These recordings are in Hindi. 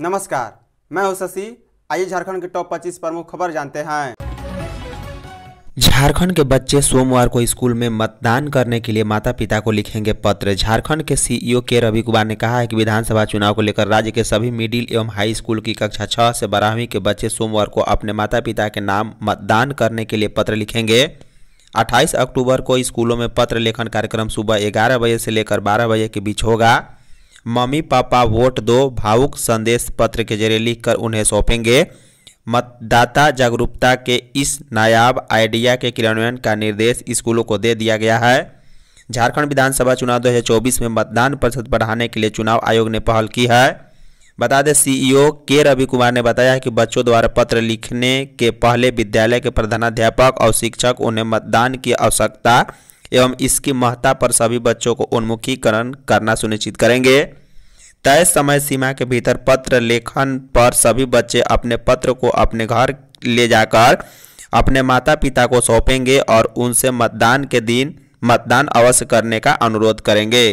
नमस्कार मैं हूं शशि आइए झारखंड के टॉप 25 प्रमुख खबर जानते हैं झारखंड के बच्चे सोमवार को स्कूल में मतदान करने के लिए माता पिता को लिखेंगे पत्र झारखंड के सीईओ के रवि कुमार ने कहा है कि विधानसभा चुनाव को लेकर राज्य के सभी मिडिल एवं हाई स्कूल की कक्षा छह से बारहवीं के बच्चे सोमवार को अपने माता पिता के नाम मतदान करने के लिए पत्र लिखेंगे 28 अक्टूबर को स्कूलों में पत्र लेखन कार्यक्रम सुबह ग्यारह बजे से लेकर बारह बजे के बीच होगा मम्मी पापा वोट दो भावुक संदेश पत्र के जरिए लिखकर उन्हें सौंपेंगे मतदाता जागरूकता के इस नायाब आइडिया के क्रियान्वयन का निर्देश स्कूलों को दे दिया गया है झारखंड विधानसभा चुनाव 2024 में मतदान प्रतिशत बढ़ाने के लिए चुनाव आयोग ने पहल की है बता दें सीईओ e के रवि कुमार ने बताया कि बच्चों द्वारा पत्र लिखने के पहले विद्यालय के प्रधानाध्यापक और शिक्षक उन्हें मतदान की आवश्यकता एवं इसकी महत्ता पर सभी बच्चों को उन्मुखीकरण करना सुनिश्चित करेंगे तय समय सीमा के भीतर पत्र लेखन पर सभी बच्चे अपने पत्र को अपने घर ले जाकर अपने माता पिता को सौंपेंगे और उनसे मतदान के दिन मतदान अवश्य करने का अनुरोध करेंगे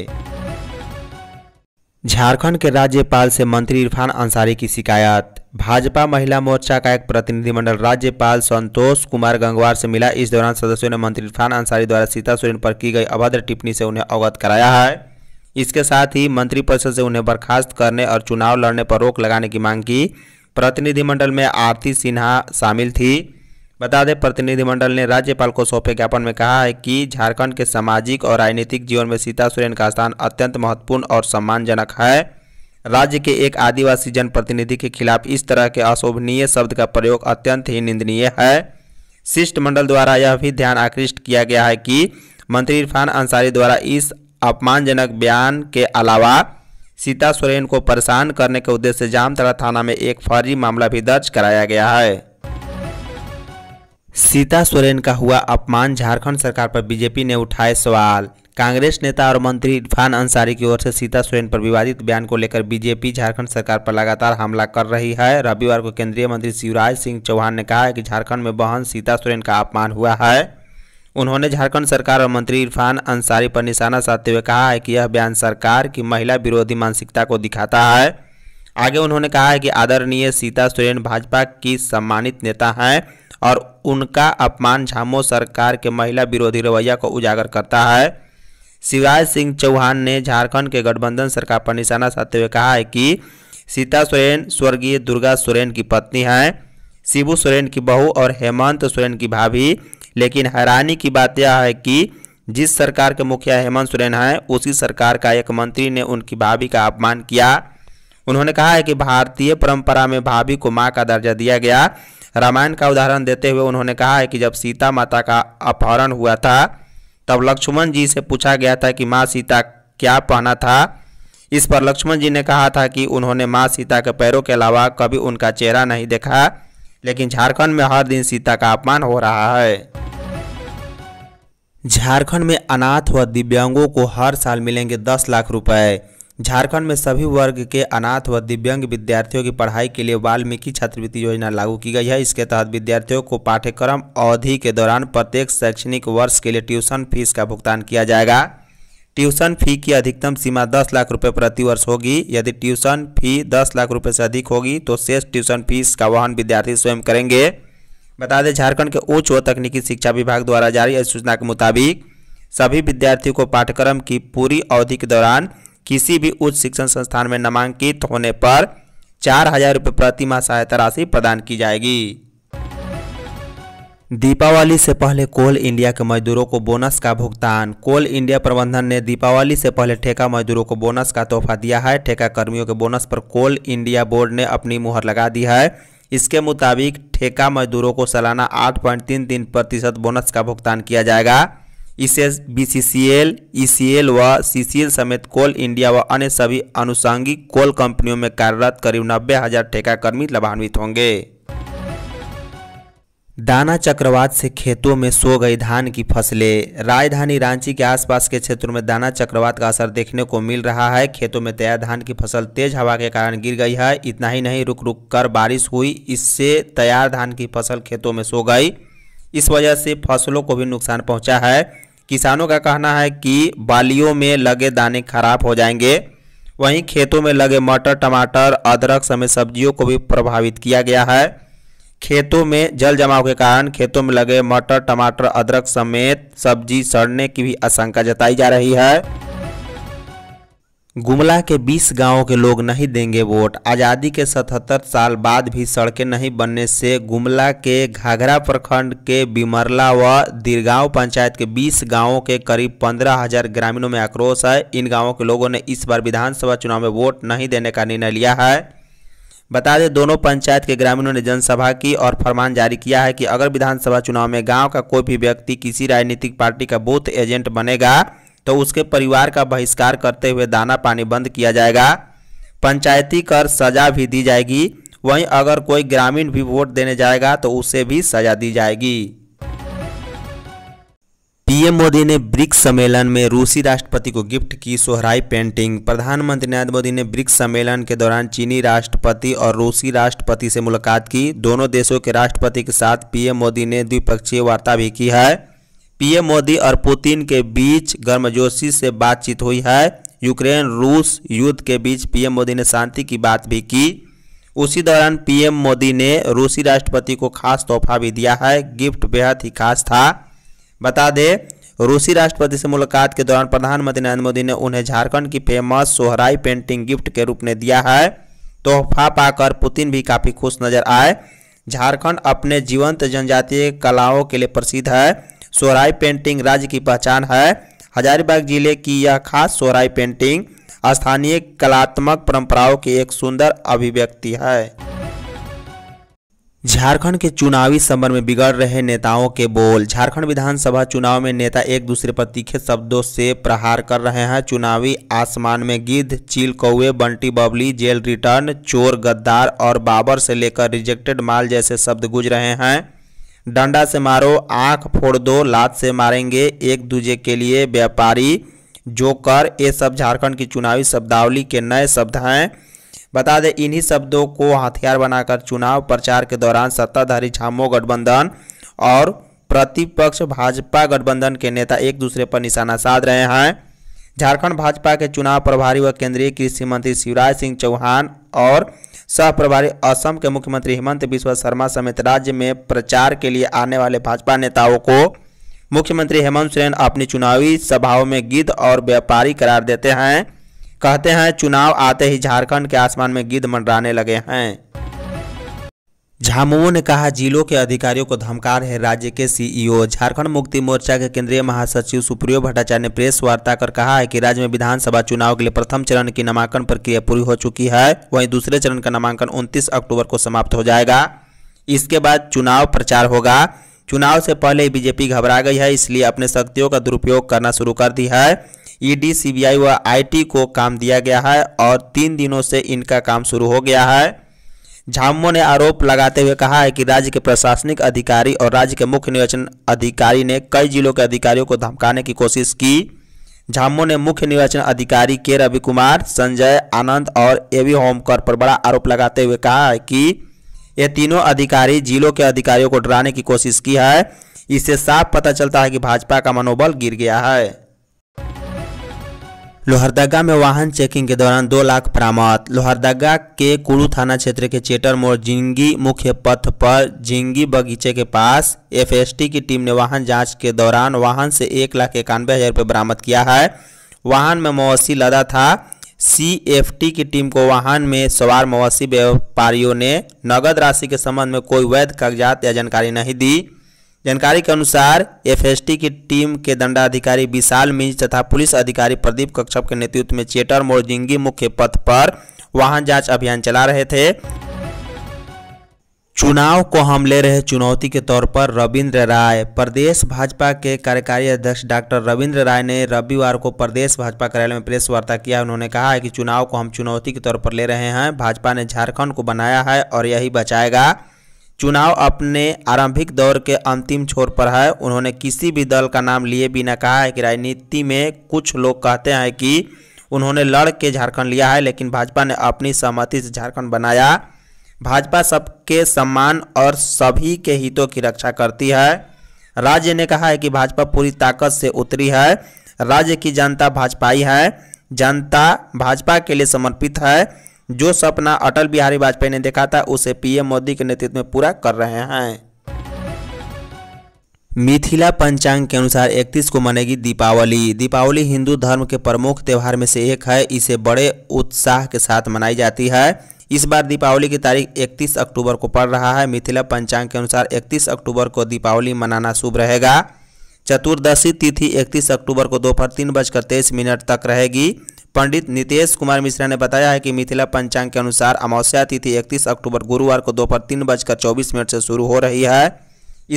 झारखंड के राज्यपाल से मंत्री इरफान अंसारी की शिकायत भाजपा महिला मोर्चा का एक प्रतिनिधिमंडल राज्यपाल संतोष कुमार गंगवार से मिला इस दौरान सदस्यों ने मंत्री इरफान अंसारी द्वारा सीता सोरेन पर की गई अभद्र टिप्पणी से उन्हें अवगत कराया है इसके साथ ही मंत्रिपरिषद से उन्हें बर्खास्त करने और चुनाव लड़ने पर रोक लगाने की मांग की प्रतिनिधिमंडल में आरती सिन्हा शामिल थी बता दें प्रतिनिधिमंडल ने राज्यपाल को सौंपे ज्ञापन में कहा है कि झारखंड के सामाजिक और राजनीतिक जीवन में सीता सुरेन का स्थान अत्यंत महत्वपूर्ण और सम्मानजनक है राज्य के एक आदिवासी जनप्रतिनिधि के खिलाफ इस तरह के अशोभनीय शब्द का प्रयोग अत्यंत ही निंदनीय है शिष्टमंडल द्वारा यह भी ध्यान आकृष्ट किया गया है कि मंत्री इरफान अंसारी द्वारा इस अपमानजनक बयान के अलावा सीता सोरेन को परेशान करने के उद्देश्य से जामतरा थाना में एक फर्जी मामला भी दर्ज कराया गया है सीता सोरेन का हुआ अपमान झारखंड सरकार पर बीजेपी ने उठाए सवाल कांग्रेस नेता और मंत्री इरफान अंसारी की ओर से सीता सोरेन पर विवादित बयान को लेकर बीजेपी झारखंड सरकार पर लगातार हमला कर रही है रविवार को केंद्रीय मंत्री शिवराज सिंह चौहान ने कहा है कि झारखंड में बहन सीता सोरेन का अपमान हुआ है उन्होंने झारखंड सरकार और मंत्री इरफान अंसारी पर निशाना साधते हुए कहा है कि यह बयान सरकार की महिला विरोधी मानसिकता को दिखाता है आगे उन्होंने कहा है कि आदरणीय सीता सोरेन भाजपा की सम्मानित नेता हैं और उनका अपमान झामो सरकार के महिला विरोधी रवैया को उजागर करता है शिवराज सिंह चौहान ने झारखंड के गठबंधन सरकार पर निशाना साधते हुए कहा है कि सीता सोरेन स्वर्गीय दुर्गा सोरेन की पत्नी हैं शिबू सोरेन की बहू और हेमंत सोरेन की भाभी लेकिन हैरानी की बात यह है कि जिस सरकार के मुखिया हेमंत सोरेन हैं उसी सरकार का एक मंत्री ने उनकी भाभी का अपमान किया उन्होंने कहा है कि भारतीय परंपरा में भाभी को माँ का दर्जा दिया गया रामायण का उदाहरण देते हुए उन्होंने कहा है कि जब सीता माता का अपहरण हुआ था तब लक्ष्मण जी से पूछा गया था कि माँ सीता क्या पहना था इस पर लक्ष्मण जी ने कहा था कि उन्होंने माँ सीता के पैरों के अलावा कभी उनका चेहरा नहीं देखा लेकिन झारखंड में हर दिन सीता का अपमान हो रहा है झारखंड में अनाथ व दिव्यांगों को हर साल मिलेंगे दस लाख रुपए झारखंड में सभी वर्ग के अनाथ व दिव्यांग विद्यार्थियों की पढ़ाई के लिए वाल्मीकि छात्रवृत्ति योजना लागू की गई है इसके तहत विद्यार्थियों को पाठ्यक्रम अवधि के दौरान प्रत्येक शैक्षणिक वर्ष के लिए ट्यूशन फीस का भुगतान किया जाएगा ट्यूशन फी की अधिकतम सीमा 10 लाख रुपये प्रतिवर्ष होगी यदि ट्यूशन फी 10 लाख रुपये से अधिक होगी तो शेष ट्यूशन फीस का वहन विद्यार्थी स्वयं करेंगे बता दें झारखंड के उच्च व तकनीकी शिक्षा विभाग द्वारा जारी अधिसूचना के मुताबिक सभी विद्यार्थियों को पाठ्यक्रम की पूरी अवधि के दौरान किसी भी उच्च शिक्षण संस्थान में नामांकित होने पर चार हजार रुपये प्रतिमा सहायता राशि प्रदान की जाएगी दीपावली से पहले कोल इंडिया के मजदूरों को बोनस का भुगतान कोल इंडिया प्रबंधन ने दीपावली से पहले ठेका मजदूरों को बोनस का तोहफा दिया है ठेका कर्मियों के बोनस पर कोल इंडिया बोर्ड ने अपनी मुहर लगा दी है इसके मुताबिक ठेका मजदूरों को सालाना आठ पॉइंट तीन तीन प्रतिशत बोनस का भुगतान किया जाएगा इसे बीसीसीएल, ईसीएल व सीसीएल समेत कोल इंडिया व अन्य सभी अनुसांगिक कोल कंपनियों में कार्यरत करीब नब्बे हजार ठेकाकर्मी लाभान्वित होंगे दाना चक्रवात से खेतों में सो गई धान की फसलें राजधानी रांची के आसपास के क्षेत्रों में दाना चक्रवात का असर देखने को मिल रहा है खेतों में तैयार धान की फसल तेज हवा के कारण गिर गई है इतना ही नहीं रुक रुक कर बारिश हुई इससे तैयार धान की फसल खेतों में सो गई इस वजह से फसलों को भी नुकसान पहुंचा है किसानों का कहना है कि बालियों में लगे दाने खराब हो जाएंगे वहीं खेतों में लगे मटर टमाटर अदरक समेत सब्जियों को भी प्रभावित किया गया है खेतों में जल जमाव के कारण खेतों में लगे मटर टमाटर अदरक समेत सब्जी सड़ने की भी आशंका जताई जा रही है गुमला के 20 गांवों के लोग नहीं देंगे वोट आज़ादी के 77 साल बाद भी सड़कें नहीं बनने से गुमला के घाघरा प्रखंड के बिमरला व दीर्गांव पंचायत के 20 गांवों के करीब पंद्रह हजार ग्रामीणों में आक्रोश है इन गांवों के लोगों ने इस बार विधानसभा चुनाव में वोट नहीं देने का निर्णय लिया है बता दें दोनों पंचायत के ग्रामीणों ने जनसभा की और फरमान जारी किया है कि अगर विधानसभा चुनाव में गाँव का कोई भी व्यक्ति किसी राजनीतिक पार्टी का बूथ एजेंट बनेगा तो उसके परिवार का बहिष्कार करते हुए दाना पानी बंद किया जाएगा पंचायती कर सजा भी दी जाएगी वहीं अगर कोई ग्रामीण भी वोट देने जाएगा तो उसे भी सजा दी जाएगी पीएम मोदी ने ब्रिक्स सम्मेलन में रूसी राष्ट्रपति को गिफ्ट की सोहराई पेंटिंग प्रधानमंत्री नरेंद्र मोदी ने ब्रिक्स सम्मेलन के दौरान चीनी राष्ट्रपति और रूसी राष्ट्रपति से मुलाकात की दोनों देशों के राष्ट्रपति के साथ पीएम मोदी ने द्विपक्षीय वार्ता भी की है पीएम मोदी और पुतिन के बीच गर्मजोशी से बातचीत हुई है यूक्रेन रूस युद्ध के बीच पीएम मोदी ने शांति की बात भी की उसी दौरान पीएम मोदी ने रूसी राष्ट्रपति को खास तोहफा भी दिया है गिफ्ट बेहद ही खास था बता दें रूसी राष्ट्रपति से मुलाकात के दौरान प्रधानमंत्री नरेंद्र मोदी ने उन्हें झारखंड की फेमस सोहराई पेंटिंग गिफ्ट के रूप में दिया है तोहफा पाकर पुतिन भी काफ़ी खुश नजर आए झारखंड अपने जीवंत जनजातीय कलाओं के लिए प्रसिद्ध है सोराय पेंटिंग राज्य की पहचान है हजारीबाग जिले की यह खास सोराय पेंटिंग स्थानीय कलात्मक परंपराओं की एक सुंदर अभिव्यक्ति है झारखंड के चुनावी समर में बिगड़ रहे नेताओं के बोल झारखंड विधानसभा चुनाव में नेता एक दूसरे पर तीखे शब्दों से प्रहार कर रहे हैं चुनावी आसमान में गिद्ध चील कौए बंटी बबली जेल रिटर्न चोर गद्दार और बाबर से लेकर रिजेक्टेड माल जैसे शब्द गुज रहे हैं डंडा से मारो आँख फोड़ दो लात से मारेंगे एक दूजे के लिए व्यापारी जोकर ये सब झारखंड की चुनावी शब्दावली के नए शब्द हैं बता दें इन्हीं शब्दों को हथियार बनाकर चुनाव प्रचार के दौरान सत्ताधारी झामो गठबंधन और प्रतिपक्ष भाजपा गठबंधन के नेता एक दूसरे पर निशाना साध रहे हैं झारखंड भाजपा के चुनाव प्रभारी व केंद्रीय कृषि मंत्री शिवराज सिंह चौहान और सह प्रभारी असम के मुख्यमंत्री हेमंत बिश्व शर्मा समेत राज्य में प्रचार के लिए आने वाले भाजपा नेताओं को मुख्यमंत्री हेमंत सोरेन अपनी चुनावी सभाओं में गिद्ध और व्यापारी करार देते हैं कहते हैं चुनाव आते ही झारखंड के आसमान में गिद्ध मंडराने लगे हैं झामुमो ने कहा जिलों के अधिकारियों को धमका रहे राज्य के सीईओ e झारखंड मुक्ति मोर्चा के केंद्रीय महासचिव सुप्रियो भट्टाचार्य ने प्रेस वार्ता कर कहा है कि राज्य में विधानसभा चुनाव के लिए प्रथम चरण की नामांकन प्रक्रिया पूरी हो चुकी है वहीं दूसरे चरण का नामांकन 29 अक्टूबर को समाप्त हो जाएगा इसके बाद चुनाव प्रचार होगा चुनाव से पहले ही बीजेपी घबरा गई है इसलिए अपने शक्तियों का दुरुपयोग करना शुरू कर दी है ईडी सी व आई को काम दिया गया है और तीन दिनों से इनका काम शुरू हो गया है झामो ने आरोप लगाते हुए कहा है कि राज्य के प्रशासनिक अधिकारी और राज्य के मुख्य निर्वाचन अधिकारी ने कई जिलों के अधिकारियों को धमकाने की कोशिश की झामो ने मुख्य निर्वाचन अधिकारी के रवि कुमार संजय आनंद और एवी होमकर पर बड़ा आरोप लगाते हुए कहा है कि ये तीनों अधिकारी जिलों के अधिकारियों को डराने की कोशिश की है इससे साफ पता चलता है कि भाजपा का मनोबल गिर गया है लोहरदगा में वाहन चेकिंग के दौरान दो लाख बरामद लोहरदगा के कुड़ू थाना क्षेत्र के चेटर मोड़ जिंगी मुख्य पथ पर जिंगी बगीचे के पास एफएसटी की टीम ने वाहन जांच के दौरान वाहन से एक लाख इक्यानवे हज़ार रुपये बरामद किया है वाहन में मवसी लदा था सीएफटी की टीम को वाहन में सवार मवसी व्यापारियों ने नगद राशि के संबंध में कोई वैध कागजात या जानकारी नहीं दी जानकारी के अनुसार एफएसटी की टीम के दंडाधिकारी विशाल मिंज तथा पुलिस अधिकारी प्रदीप कक्षप के नेतृत्व में चेटर मोड़ जिंगी मुख्य पथ पर वाहन जांच अभियान चला रहे थे चुनाव को हम ले रहे चुनौती के तौर पर रविंद्र राय प्रदेश भाजपा के कार्यकारी अध्यक्ष डॉक्टर रविंद्र राय ने रविवार को प्रदेश भाजपा कार्यालय में प्रेस वार्ता किया उन्होंने कहा है कि चुनाव को हम चुनौती के तौर पर ले रहे हैं भाजपा ने झारखंड को बनाया है और यही बचाएगा चुनाव अपने आरंभिक दौर के अंतिम छोर पर है उन्होंने किसी भी दल का नाम लिए बिना कहा है कि राजनीति में कुछ लोग कहते हैं कि उन्होंने लड़ के झारखंड लिया है लेकिन भाजपा ने अपनी सहमति से झारखंड बनाया भाजपा सबके सम्मान और सभी के हितों की रक्षा करती है राज्य ने कहा है कि भाजपा पूरी ताकत से उतरी है राज्य की जनता भाजपाई है जनता भाजपा के लिए समर्पित है जो सपना अटल बिहारी वाजपेयी ने देखा था उसे पीएम मोदी के नेतृत्व में पूरा कर रहे हैं मिथिला पंचांग के अनुसार 31 को मनेगी दीपावली दीपावली हिंदू धर्म के प्रमुख त्यौहार में से एक है इसे बड़े उत्साह के साथ मनाई जाती है इस बार दीपावली की तारीख 31 अक्टूबर को पड़ रहा है मिथिला पंचांग के अनुसार 31 अक्टूबर को दीपावली मनाना शुभ रहेगा चतुर्दशी तिथि 31 अक्टूबर को दोपहर तीन बजकर तेईस मिनट तक रहेगी पंडित नितेश कुमार मिश्रा ने बताया है कि मिथिला पंचांग के अनुसार अमावस्या तिथि 31 अक्टूबर गुरुवार को दोपहर तीन बजकर चौबीस मिनट से शुरू हो रही है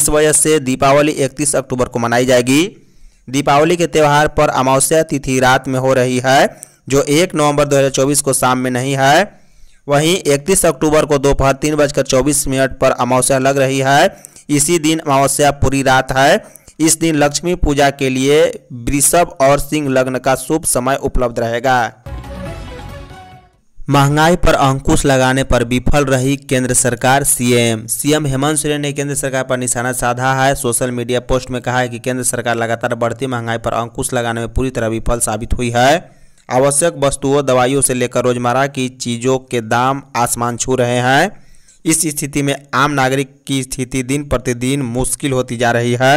इस वजह से दीपावली 31 अक्टूबर को मनाई जाएगी दीपावली के त्यौहार पर अमावस्या तिथि रात में हो रही है जो एक नवम्बर दो को शाम में नहीं है वहीं इकतीस अक्टूबर को दोपहर तीन बजकर चौबीस मिनट पर अमावस्या लग रही है इसी दिन अमावस्या पूरी रात है इस दिन लक्ष्मी पूजा के लिए वृषभ और सिंह लग्न का शुभ समय उपलब्ध रहेगा महंगाई पर अंकुश लगाने पर विफल रही केंद्र सरकार सीएम सीएम हेमंत सोरेन ने केंद्र सरकार पर निशाना साधा है सोशल मीडिया पोस्ट में कहा है कि केंद्र सरकार लगातार बढ़ती महंगाई पर अंकुश लगाने में पूरी तरह विफल साबित हुई है आवश्यक वस्तुओं दवाइयों से लेकर रोजमर्रा की चीज़ों के दाम आसमान छू रहे हैं इस स्थिति में आम नागरिक की स्थिति दिन प्रतिदिन मुश्किल होती जा रही है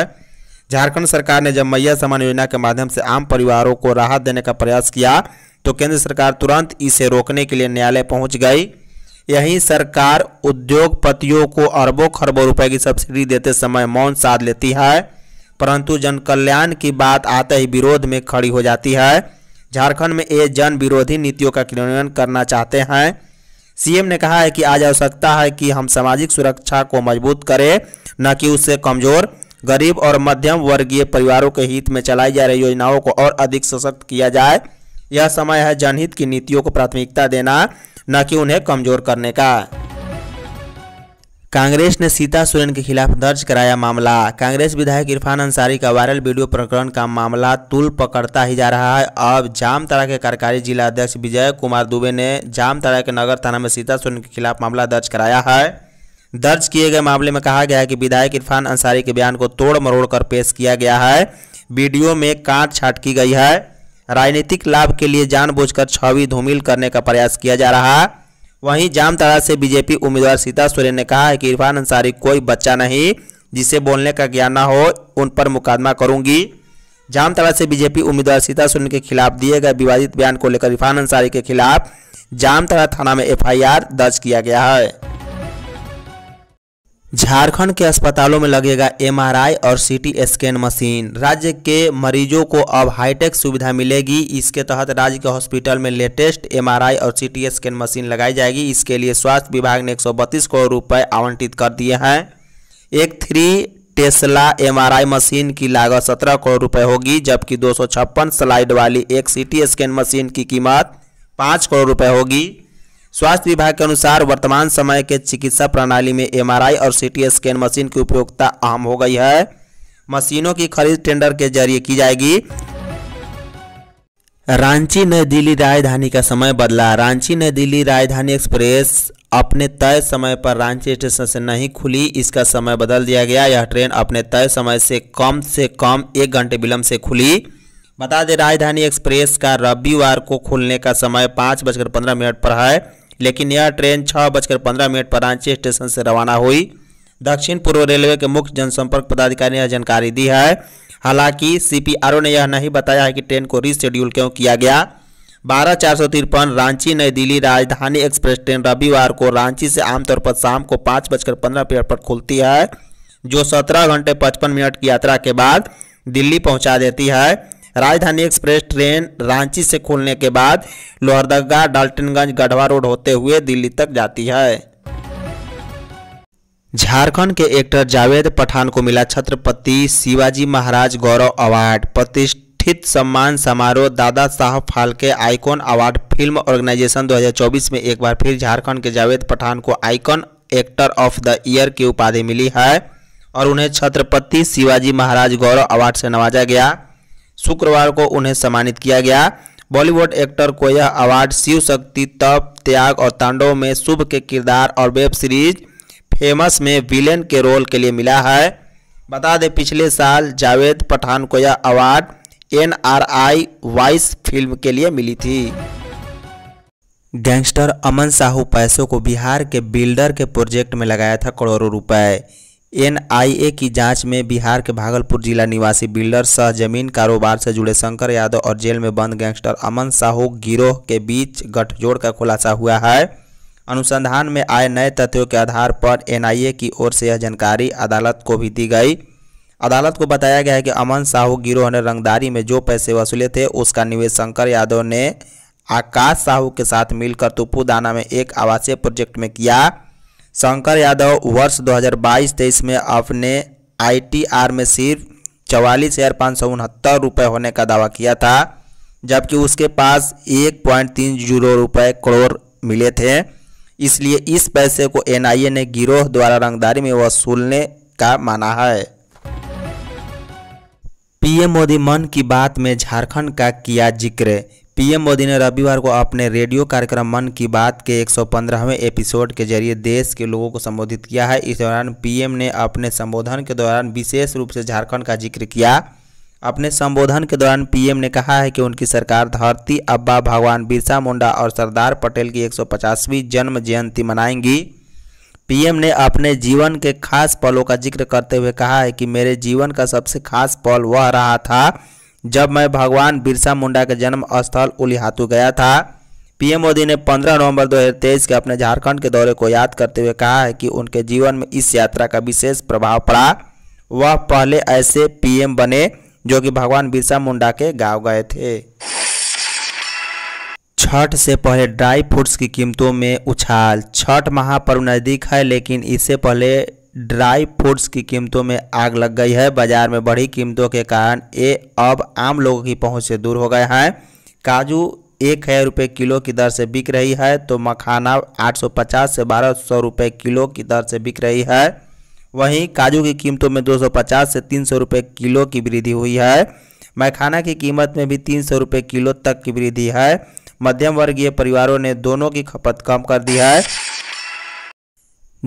झारखंड सरकार ने जब मैया समान योजना के माध्यम से आम परिवारों को राहत देने का प्रयास किया तो केंद्र सरकार तुरंत इसे रोकने के लिए न्यायालय पहुंच गई यही सरकार उद्योगपतियों को अरबों खरबों रुपए की सब्सिडी देते समय मौन साध लेती है परंतु जन कल्याण की बात आते ही विरोध में खड़ी हो जाती है झारखंड में ये जन विरोधी नीतियों का क्रियान्वयन करना चाहते हैं सीएम ने कहा है कि आज आवश्यकता है कि हम सामाजिक सुरक्षा को मजबूत करें न कि उससे कमज़ोर गरीब और मध्यम वर्गीय परिवारों के हित में चलाई जा रही योजनाओं को और अधिक सशक्त किया जाए यह समय है जनहित की नीतियों को प्राथमिकता देना न कि उन्हें कमजोर करने का कांग्रेस ने सीता सोरेन के खिलाफ दर्ज कराया मामला कांग्रेस विधायक इरफान अंसारी का वायरल वीडियो प्रकरण का मामला तुल पकड़ता ही जा रहा है अब जामतरा के कार्यकारी जिला अध्यक्ष विजय कुमार दुबे ने जामतरा के नगर थाना में सीता सोरेन के खिलाफ मामला दर्ज कराया है दर्ज किए गए मामले में कहा गया है कि विधायक इरफान अंसारी के बयान को तोड़ मरोड़ कर पेश किया गया है वीडियो में कांट छाट की गई है राजनीतिक लाभ के लिए जानबूझकर छवि धूमिल करने का प्रयास किया जा रहा है वहीं जामतारा से बीजेपी उम्मीदवार सीता सोरेन ने कहा है कि इरफान अंसारी कोई बच्चा नहीं जिसे बोलने का ज्ञान ना हो उन पर मुकदमा करूंगी जामतारा से बीजेपी उम्मीदवार सीता सोरेन के खिलाफ दिए गए विवादित बयान को लेकर इरफान अंसारी के खिलाफ जामतारा थाना में एफ दर्ज किया गया है झारखंड के अस्पतालों में लगेगा एमआरआई और सीटी स्कैन मशीन राज्य के मरीजों को अब हाईटेक सुविधा मिलेगी इसके तहत राज्य के हॉस्पिटल में लेटेस्ट एमआरआई और सीटी स्कैन मशीन लगाई जाएगी इसके लिए स्वास्थ्य विभाग ने एक करोड़ रुपए आवंटित कर दिए हैं एक थ्री टेस्ला एमआरआई मशीन की लागत सत्रह करोड़ रुपए होगी जबकि दो स्लाइड वाली एक सी स्कैन मशीन की कीमत पाँच करोड़ रुपये होगी स्वास्थ्य विभाग के अनुसार वर्तमान समय के चिकित्सा प्रणाली में एमआरआई और सीटी स्कैन मशीन की उपयोगिता अहम हो गई है मशीनों की खरीद टेंडर के जरिए की जाएगी रांची नई दिल्ली राजधानी का समय बदला रांची नई दिल्ली राजधानी एक्सप्रेस अपने तय समय पर रांची स्टेशन से नहीं खुली इसका समय बदल दिया गया यह ट्रेन अपने तय समय से कम से कम एक घंटे विलंब से खुली बता दें राजधानी एक्सप्रेस का रविवार को खुलने का समय पाँच बजकर पंद्रह मिनट पर है लेकिन यह ट्रेन छः बजकर पंद्रह मिनट पर रांची स्टेशन से रवाना हुई दक्षिण पूर्व रेलवे के मुख्य जनसंपर्क पदाधिकारी ने यह जानकारी दी है हालांकि सीपीआरओ ने यह नहीं बताया है कि ट्रेन को रीशेड्यूल क्यों किया गया बारह चार सौ तिरपन रांची नई दिल्ली राजधानी एक्सप्रेस ट्रेन रविवार को रांची से आमतौर पर शाम को पाँच बजकर पंद्रह मिनट पर खुलती है जो सत्रह घंटे पचपन मिनट की यात्रा के बाद दिल्ली पहुंचा देती है राजधानी एक्सप्रेस ट्रेन रांची से खुलने के बाद लोहरदगा डाल्टनगंज गढ़वा रोड होते हुए दिल्ली तक जाती है झारखंड के एक्टर जावेद पठान को मिला छत्रपति शिवाजी महाराज गौरव अवार्ड प्रतिष्ठित सम्मान समारोह Dada Saheb Phalke icon award film organisation 2024 में एक बार फिर झारखंड के जावेद पठान को icon actor of the year की उपाधि मिली है और उन्हें छत्रपति शिवाजी महाराज गौरव अवार्ड से नवाजा गया शुक्रवार को उन्हें सम्मानित किया गया बॉलीवुड एक्टर को यह अवार्ड शिव शक्ति तप त्याग और तांडव में शुभ के किरदार और वेब सीरीज फेमस में विलेन के रोल के लिए मिला है बता दें पिछले साल जावेद पठान को यह award N R I wise film के लिए मिली थी गैंगस्टर अमन साहू पैसों को बिहार के बिल्डर के प्रोजेक्ट में लगाया था करोड़ों रुपए एनआईए की जांच में बिहार के भागलपुर जिला निवासी बिल्डर सह जमीन कारोबार से जुड़े शंकर यादव और जेल में बंद गैंगस्टर अमन साहू गिरोह के बीच गठजोड़ का खुलासा हुआ है अनुसंधान में आए नए तथ्यों के आधार पर एनआईए की ओर से यह जानकारी अदालत को भी दी गई अदालत को बताया गया है कि अमन साहू गिरोह ने रंगदारी में जो पैसे वसूले थे उसका निवेश शंकर यादव ने आकाश साहू के साथ मिलकर दाना में एक आवासीय प्रोजेक्ट में किया शंकर यादव वर्ष 2022 हजार में अपने आईटीआर में सिर्फ चवालीस हज़ार पाँच सौ उनहत्तर रुपये होने का दावा किया था जबकि उसके पास एक पॉइंट तीन जीरो रुपये करोड़ मिले थे इसलिए इस पैसे को एनआईए ने गिरोह द्वारा रंगदारी में वसूलने का माना है पीएम मोदी मन की बात में झारखंड का किया जिक्र पीएम मोदी ने रविवार को अपने रेडियो कार्यक्रम मन की बात के 115वें एपिसोड के जरिए देश के लोगों को संबोधित किया है इस दौरान पीएम ने अपने संबोधन के दौरान विशेष रूप से झारखंड का जिक्र किया अपने संबोधन के दौरान पीएम ने कहा है कि उनकी सरकार धरती अब्बा भगवान बिरसा मुंडा और सरदार पटेल की 150वीं जन्म जयंती मनाएंगी पीएम ने अपने जीवन के खास पलों का जिक्र करते हुए कहा है कि मेरे जीवन का सबसे खास पल वह रहा था जब मैं भगवान बिरसा मुंडा के जन्म स्थल उलिहातू गया था पीएम मोदी ने 15 नवंबर 2023 के अपने झारखंड के दौरे को याद करते हुए कहा है कि उनके जीवन में इस यात्रा का विशेष प्रभाव पड़ा वह पहले ऐसे पीएम बने जो कि भगवान बिरसा मुंडा के गांव गए थे छठ से पहले ड्राई फ्रूट्स की कीमतों में उछाल छठ महापर्व नज़दीक है लेकिन इससे पहले ड्राई फ्रूट्स की कीमतों में आग लग गई है बाजार में बढ़ी कीमतों के कारण ये अब आम लोगों की पहुंच से दूर हो गए हैं काजू एक हज़ार रुपये किलो की दर से बिक रही है तो मखाना 850 से बारह सौ रुपये किलो की दर से बिक रही है वहीं काजू की कीमतों में 250 से तीन सौ रुपये किलो की वृद्धि हुई है मैखाना की कीमत में भी तीन सौ रुपये किलो तक की वृद्धि है मध्यम वर्गीय परिवारों ने दोनों की खपत कम कर दी है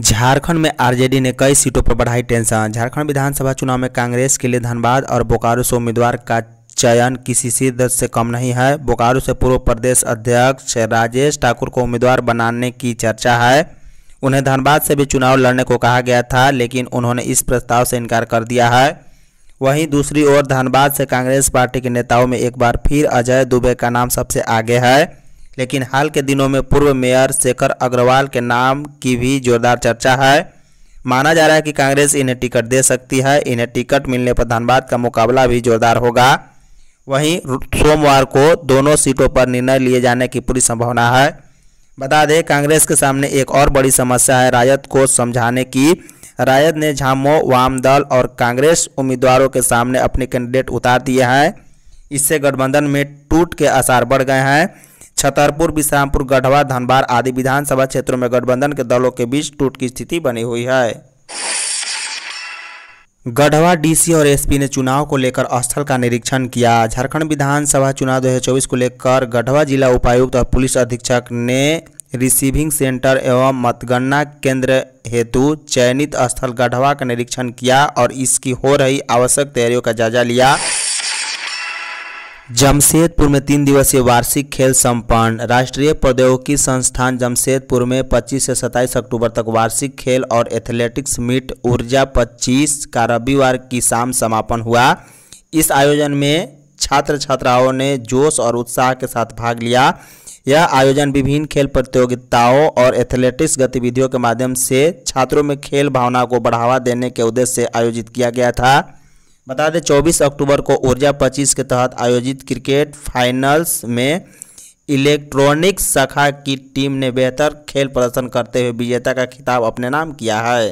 झारखंड में आरजेडी ने कई सीटों पर बढ़ाई टेंशन झारखंड विधानसभा चुनाव में कांग्रेस के लिए धनबाद और बोकारो से उम्मीदवार का चयन किसी शिद्दत से कम नहीं है बोकारो से पूर्व प्रदेश अध्यक्ष राजेश ठाकुर को उम्मीदवार बनाने की चर्चा है उन्हें धनबाद से भी चुनाव लड़ने को कहा गया था लेकिन उन्होंने इस प्रस्ताव से इनकार कर दिया है वहीं दूसरी ओर धनबाद से कांग्रेस पार्टी के नेताओं में एक बार फिर अजय दुबे का नाम सबसे आगे है लेकिन हाल के दिनों में पूर्व मेयर शेखर अग्रवाल के नाम की भी जोरदार चर्चा है माना जा रहा है कि कांग्रेस इन्हें टिकट दे सकती है इन्हें टिकट मिलने पर धनबाद का मुकाबला भी जोरदार होगा वहीं सोमवार को दोनों सीटों पर निर्णय लिए जाने की पूरी संभावना है बता दें कांग्रेस के सामने एक और बड़ी समस्या है राजद को समझाने की राजद ने झामो वाम दल और कांग्रेस उम्मीदवारों के सामने अपने कैंडिडेट उतार दिए हैं इससे गठबंधन में टूट के आसार बढ़ गए हैं छतरपुर विश्रामपुर गढ़वा धनबाद आदि विधानसभा क्षेत्रों में गठबंधन के दलों के बीच टूट की स्थिति बनी हुई है गढ़वा डीसी और एसपी ने चुनाव को लेकर स्थल का निरीक्षण किया झारखंड विधानसभा चुनाव 2024 को लेकर गढ़वा जिला उपायुक्त और पुलिस अधीक्षक ने रिसीविंग सेंटर एवं मतगणना केंद्र हेतु चयनित स्थल गढ़वा का निरीक्षण किया और इसकी हो रही आवश्यक तैयारियों का जायजा लिया जमशेदपुर में तीन दिवसीय वार्षिक खेल संपन्न राष्ट्रीय प्रौद्योगिकी संस्थान जमशेदपुर में 25 से 27 अक्टूबर तक वार्षिक खेल और एथलेटिक्स मीट ऊर्जा 25 का रविवार की शाम समापन हुआ इस आयोजन में छात्र छात्राओं ने जोश और उत्साह के साथ भाग लिया यह आयोजन विभिन्न खेल प्रतियोगिताओं और एथलेटिक्स गतिविधियों के माध्यम से छात्रों में खेल भावना को बढ़ावा देने के उद्देश्य से आयोजित किया गया था बता दें 24 अक्टूबर को ऊर्जा 25 के तहत आयोजित क्रिकेट फाइनल्स में इलेक्ट्रॉनिक्स शाखा की टीम ने बेहतर खेल प्रदर्शन करते हुए विजेता का खिताब अपने नाम किया है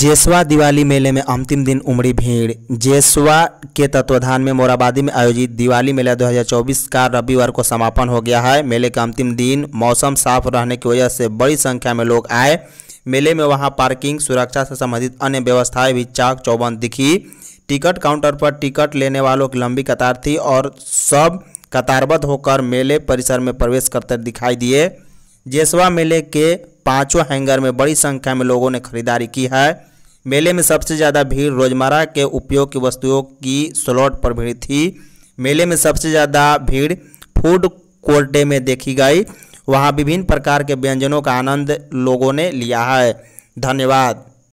जेसवा दिवाली मेले में अंतिम दिन उमड़ी भीड़ जेसवा के तत्वाधान में मोराबादी में आयोजित दिवाली मेला 2024 का रविवार को समापन हो गया है मेले का अंतिम दिन मौसम साफ रहने की वजह से बड़ी संख्या में लोग आए मेले में वहां पार्किंग सुरक्षा से संबंधित अन्य व्यवस्थाएं भी चाक चौबंद दिखी टिकट काउंटर पर टिकट लेने वालों की लंबी कतार थी और सब कतारबद्ध होकर मेले परिसर में प्रवेश करते दिखाई दिए जेसवा मेले के पाँचों हैंगर में बड़ी संख्या में लोगों ने खरीदारी की है मेले में सबसे ज़्यादा भीड़ रोजमर्रा के उपयोग की वस्तुओं की स्लॉट पर भीड़ थी मेले में सबसे ज़्यादा भीड़ फूड कोर्टे में देखी गई वहाँ विभिन्न प्रकार के व्यंजनों का आनंद लोगों ने लिया है धन्यवाद